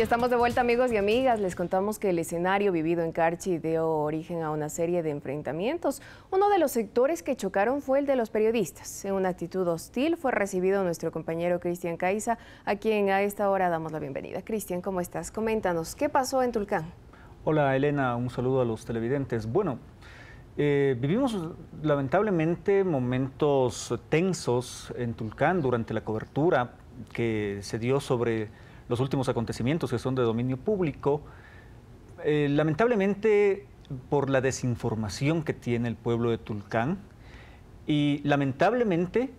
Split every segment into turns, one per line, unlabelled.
Ya estamos de vuelta amigos y amigas, les contamos que el escenario vivido en Carchi dio origen a una serie de enfrentamientos. Uno de los sectores que chocaron fue el de los periodistas. En una actitud hostil fue recibido nuestro compañero Cristian Caiza, a quien a esta hora damos la bienvenida. Cristian, ¿cómo estás? Coméntanos, ¿qué pasó en Tulcán?
Hola Elena, un saludo a los televidentes. Bueno, eh, vivimos lamentablemente momentos tensos en Tulcán durante la cobertura que se dio sobre los últimos acontecimientos que son de dominio público. Eh, lamentablemente, por la desinformación que tiene el pueblo de Tulcán y lamentablemente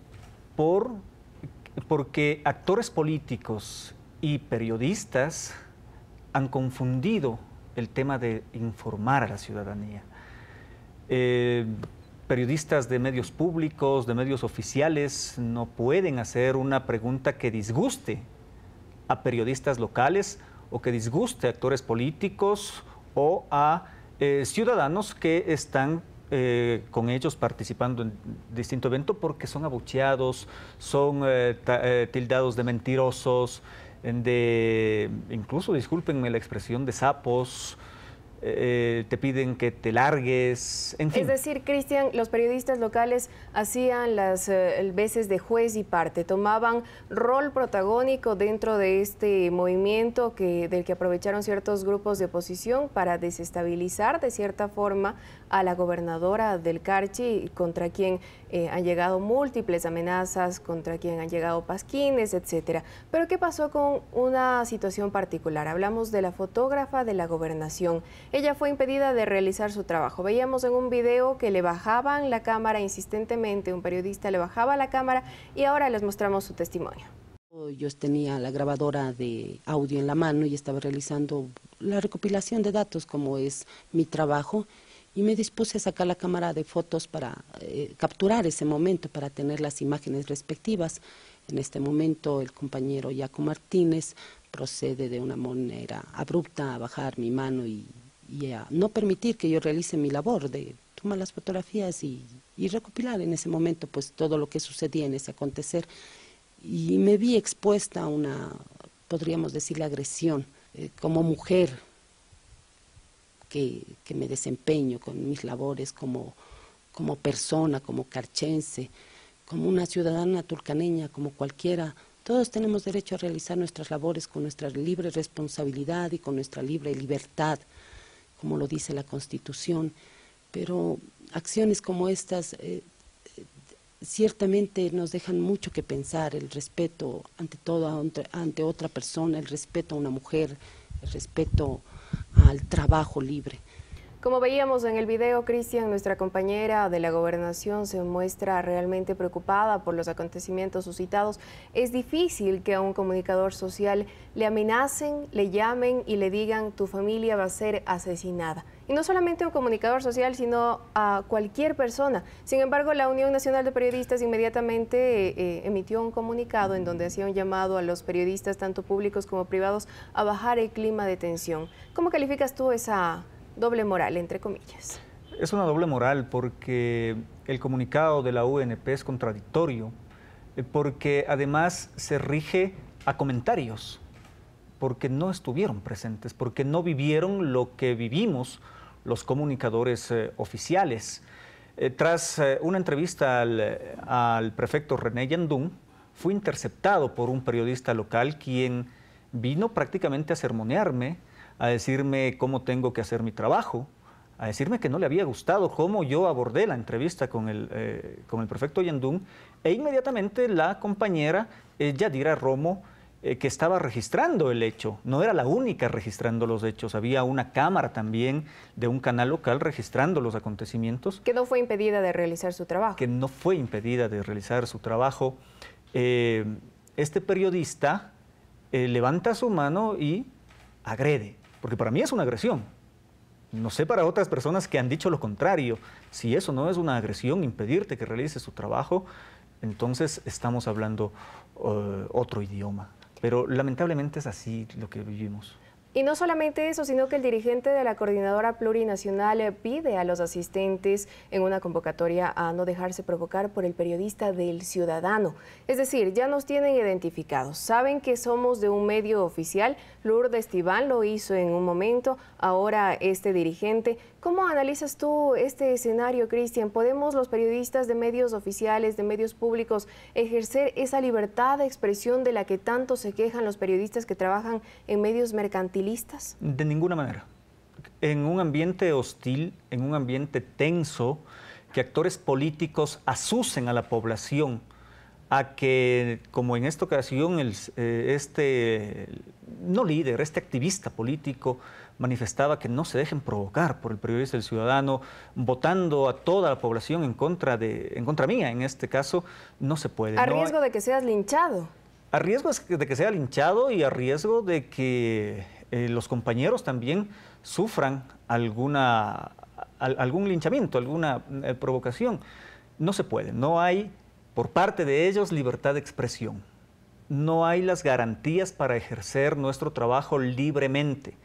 porque actores políticos y periodistas han confundido el tema de informar a la ciudadanía. Eh, periodistas de medios públicos, de medios oficiales, no pueden hacer una pregunta que disguste a periodistas locales o que disguste a actores políticos o a eh, ciudadanos que están eh, con ellos participando en distinto evento porque son abucheados, son eh, tildados de mentirosos, de incluso, discúlpenme la expresión, de sapos. Eh, te piden que te largues, Es
decir, Cristian, los periodistas locales hacían las eh, veces de juez y parte, tomaban rol protagónico dentro de este movimiento que, del que aprovecharon ciertos grupos de oposición para desestabilizar de cierta forma a la gobernadora del Carchi, contra quien eh, han llegado múltiples amenazas, contra quien han llegado pasquines, etcétera. Pero ¿qué pasó con una situación particular? Hablamos de la fotógrafa de la gobernación. Ella fue impedida de realizar su trabajo. Veíamos en un video que le bajaban la cámara insistentemente, un periodista le bajaba la cámara y ahora les mostramos su testimonio.
Yo tenía la grabadora de audio en la mano y estaba realizando la recopilación de datos como es mi trabajo y me dispuse a sacar la cámara de fotos para eh, capturar ese momento, para tener las imágenes respectivas. En este momento el compañero Jaco Martínez procede de una manera abrupta a bajar mi mano y, a no permitir que yo realice mi labor de tomar las fotografías y, recopilar en ese momento pues todo lo que sucedía en ese acontecer. Y me vi expuesta a una, podríamos decir, agresión eh, como mujer que, me desempeño con mis labores como, persona, como carchense, como una ciudadana turcaneña, como cualquiera. Todos tenemos derecho a realizar nuestras labores con nuestra libre responsabilidad y con nuestra libre libertad, como lo dice la Constitución. Pero acciones como estas eh, ciertamente nos dejan mucho que pensar, el respeto ante todo ante otra persona, el respeto a una mujer, el respeto al trabajo libre.
Como veíamos en el video, Cristian, nuestra compañera de la gobernación se muestra realmente preocupada por los acontecimientos suscitados. Es difícil que a un comunicador social le amenacen, le llamen y le digan tu familia va a ser asesinada. Y no solamente a un comunicador social, sino a cualquier persona. Sin embargo, la Unión Nacional de Periodistas inmediatamente eh, emitió un comunicado en donde hacía un llamado a los periodistas, tanto públicos como privados, a bajar el clima de tensión. ¿Cómo calificas tú esa doble moral, entre comillas.
Es una doble moral porque el comunicado de la UNP es contradictorio, eh, porque además se rige a comentarios, porque no estuvieron presentes, porque no vivieron lo que vivimos los comunicadores eh, oficiales. Eh, tras una entrevista al, al prefecto René Yandún, fui interceptado por un periodista local quien vino prácticamente a sermonearme a decirme cómo tengo que hacer mi trabajo, a decirme que no le había gustado cómo yo abordé la entrevista con el, eh, prefecto Yandún, e inmediatamente la compañera eh, Yadira Romo, eh, que estaba registrando el hecho, no era la única registrando los hechos, había una cámara también de un canal local registrando los acontecimientos. Que no fue impedida de realizar su trabajo. Que no fue impedida de realizar su trabajo. este periodista levanta su mano y agrede porque para mí es una agresión. No sé para otras personas que han dicho lo contrario. Si eso no es una agresión, impedirte que realices su trabajo, entonces estamos hablando eh, otro idioma. Pero lamentablemente es así lo que vivimos.
Y no solamente eso, sino que el dirigente de la Coordinadora Plurinacional eh, pide a los asistentes en una convocatoria a no dejarse provocar por el periodista del ciudadano. Es decir, ya nos tienen identificados, saben que somos de un medio oficial, Lourdes Tibán lo hizo en un momento, ahora este dirigente. ¿Cómo analizas tú este escenario, Cristian? ¿Podemos los periodistas de medios oficiales, de medios públicos, ejercer esa libertad de expresión de la que tanto se quejan los periodistas que trabajan en medios mercantiles?
De ninguna manera. En un ambiente hostil, en un ambiente tenso, que actores políticos asusen a la población a que, como en esta ocasión, eh, este, no líder, este activista político manifestaba que no se dejen provocar por el periodista del ciudadano, votando a toda la población en contra, de, en contra mía, en este caso, no se puede. A riesgo
de que seas linchado.
A riesgo de que sea linchado y a riesgo de que eh, los compañeros también sufran alguna, algún linchamiento, alguna eh, provocación. No se puede, no hay por parte de ellos libertad de expresión, no hay las garantías para ejercer nuestro trabajo libremente,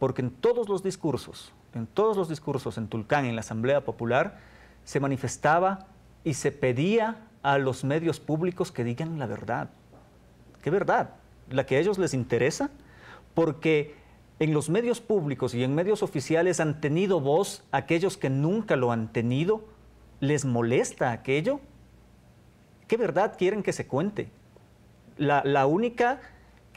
porque en todos los discursos, en todos los discursos en Tulcán, en la Asamblea Popular, se manifestaba y se pedía a los medios públicos que digan la verdad. ¿Qué verdad? ¿La que a ellos les interesa? porque en los medios públicos y en medios oficiales han tenido voz aquellos que nunca lo han tenido. ¿Les molesta aquello? ¿Qué verdad quieren que se cuente? La, única,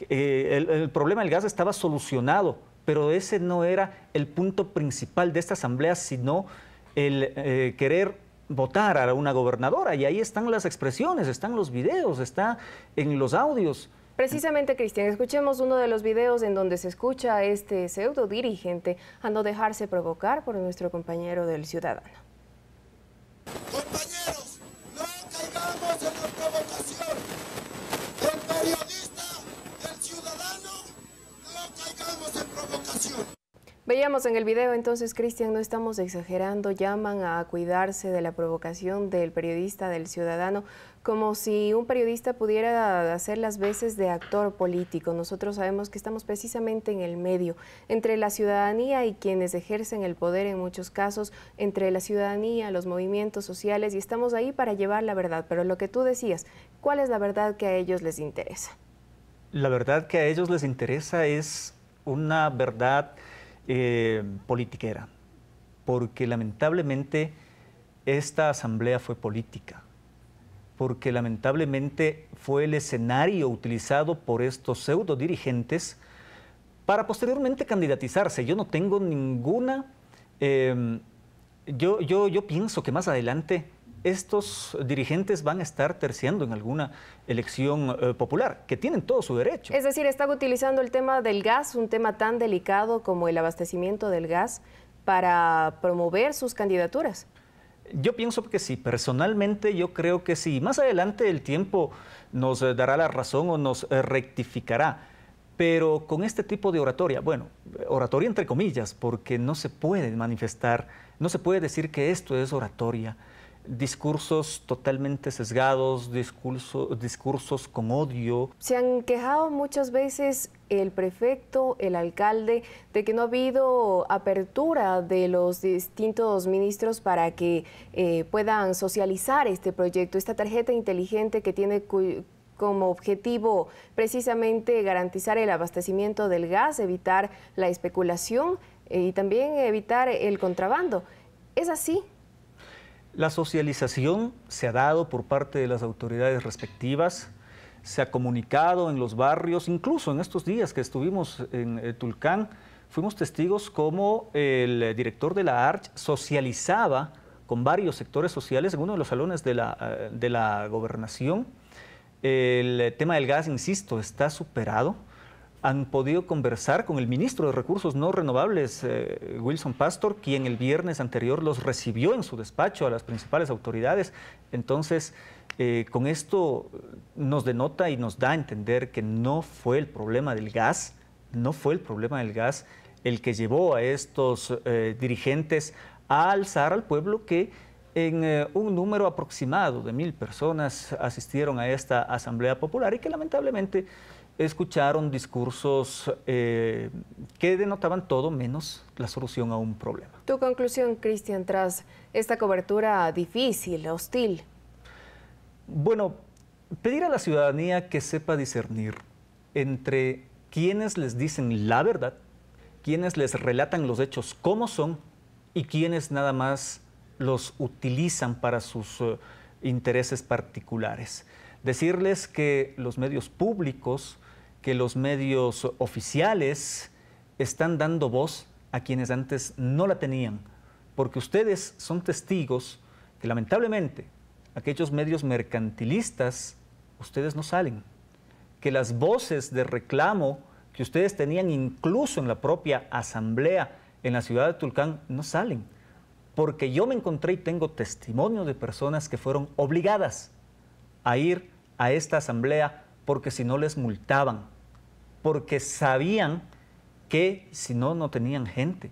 eh, el, problema del gas estaba solucionado, pero ese no era el punto principal de esta asamblea, sino el eh, querer votar a una gobernadora. Y ahí están las expresiones, están los videos, está en los audios.
Precisamente, Cristian, escuchemos uno de los videos en donde se escucha a este pseudo dirigente a no dejarse provocar por nuestro compañero del Ciudadano.
Compañeros, no caigamos en la provocación.
El periodista del Ciudadano, no caigamos en provocación. Veíamos en el video entonces, Cristian, no estamos exagerando, llaman a cuidarse de la provocación del periodista, del ciudadano, como si un periodista pudiera hacer las veces de actor político. Nosotros sabemos que estamos precisamente en el medio, entre la ciudadanía y quienes ejercen el poder en muchos casos, entre la ciudadanía, los movimientos sociales, y estamos ahí para llevar la verdad. Pero lo que tú decías, ¿cuál es la verdad que a ellos les interesa?
La verdad que a ellos les interesa es una verdad eh, politiquera, porque lamentablemente esta asamblea fue política, porque lamentablemente fue el escenario utilizado por estos pseudo dirigentes para posteriormente candidatizarse. Yo no tengo ninguna... Eh, yo, yo, yo pienso que más adelante estos dirigentes van a estar terciando en alguna elección eh, popular, que tienen todo su derecho.
Es decir, están utilizando el tema del gas, un tema tan delicado como el abastecimiento del gas, para promover sus candidaturas.
Yo pienso que sí, personalmente yo creo que sí. Más adelante el tiempo nos eh, dará la razón o nos eh, rectificará. Pero con este tipo de oratoria, bueno, oratoria entre comillas, porque no se puede manifestar, no se puede decir que esto es oratoria discursos totalmente sesgados, discursos con odio.
Se han quejado muchas veces el prefecto, el alcalde, de que no ha habido apertura de los distintos ministros para que eh, puedan socializar este proyecto, esta tarjeta inteligente que tiene como objetivo precisamente garantizar el abastecimiento del gas, evitar la especulación eh, y también evitar el contrabando. ¿Es así?
La socialización se ha dado por parte de las autoridades respectivas, se ha comunicado en los barrios, incluso en estos días que estuvimos en eh, Tulcán, fuimos testigos como el director de la ARCH socializaba con varios sectores sociales en uno de los salones de la, eh, de la gobernación. El tema del gas, insisto, está superado han podido conversar con el ministro de Recursos No Renovables, eh, Wilson Pastor, quien el viernes anterior los recibió en su despacho a las principales autoridades. Entonces, eh, con esto nos denota y nos da a entender que no fue el problema del gas, no fue el problema del gas el que llevó a estos eh, dirigentes a alzar al pueblo que en un número aproximado de mil personas asistieron a esta Asamblea Popular y que lamentablemente escucharon discursos eh, que denotaban todo menos la solución a un problema.
Tu conclusión, Cristian, tras esta cobertura difícil, hostil.
Bueno, pedir a la ciudadanía que sepa discernir entre quienes les dicen la verdad, quienes les relatan los hechos como son y quienes nada más los utilizan para sus eh, intereses particulares. Decirles que los medios públicos, que los medios oficiales están dando voz a quienes antes no la tenían, porque ustedes son testigos que lamentablemente aquellos medios mercantilistas, ustedes no salen, que las voces de reclamo que ustedes tenían incluso en la propia asamblea en la ciudad de Tulcán no salen, porque yo me encontré y tengo testimonio de personas que fueron obligadas a ir a esta asamblea porque si no les multaban, porque sabían que si no, no tenían gente.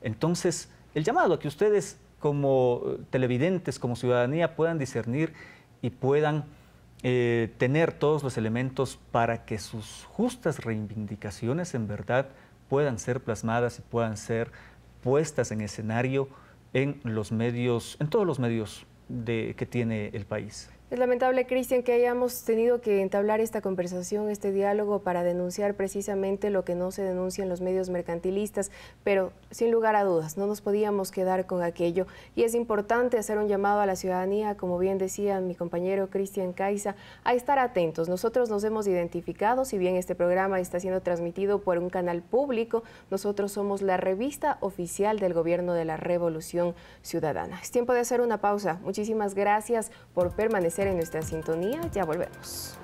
Entonces, el llamado a que ustedes como eh, televidentes, como ciudadanía, puedan discernir y puedan eh, tener todos los elementos para que sus justas reivindicaciones en verdad puedan ser plasmadas y puedan ser puestas en escenario en los medios, en todos los medios que tiene el país.
Es lamentable, Cristian, que hayamos tenido que entablar esta conversación, este diálogo, para denunciar precisamente lo que no se denuncia en los medios mercantilistas, pero sin lugar a dudas, no nos podíamos quedar con aquello. Y es importante hacer un llamado a la ciudadanía, como bien decía mi compañero Cristian Caiza, a estar atentos. Nosotros nos hemos identificado, si bien este programa está siendo transmitido por un canal público, nosotros somos la revista oficial del Gobierno de la Revolución Ciudadana. Es tiempo de hacer una pausa. Muchísimas gracias por permanecer en nuestra sintonía. Ya volvemos.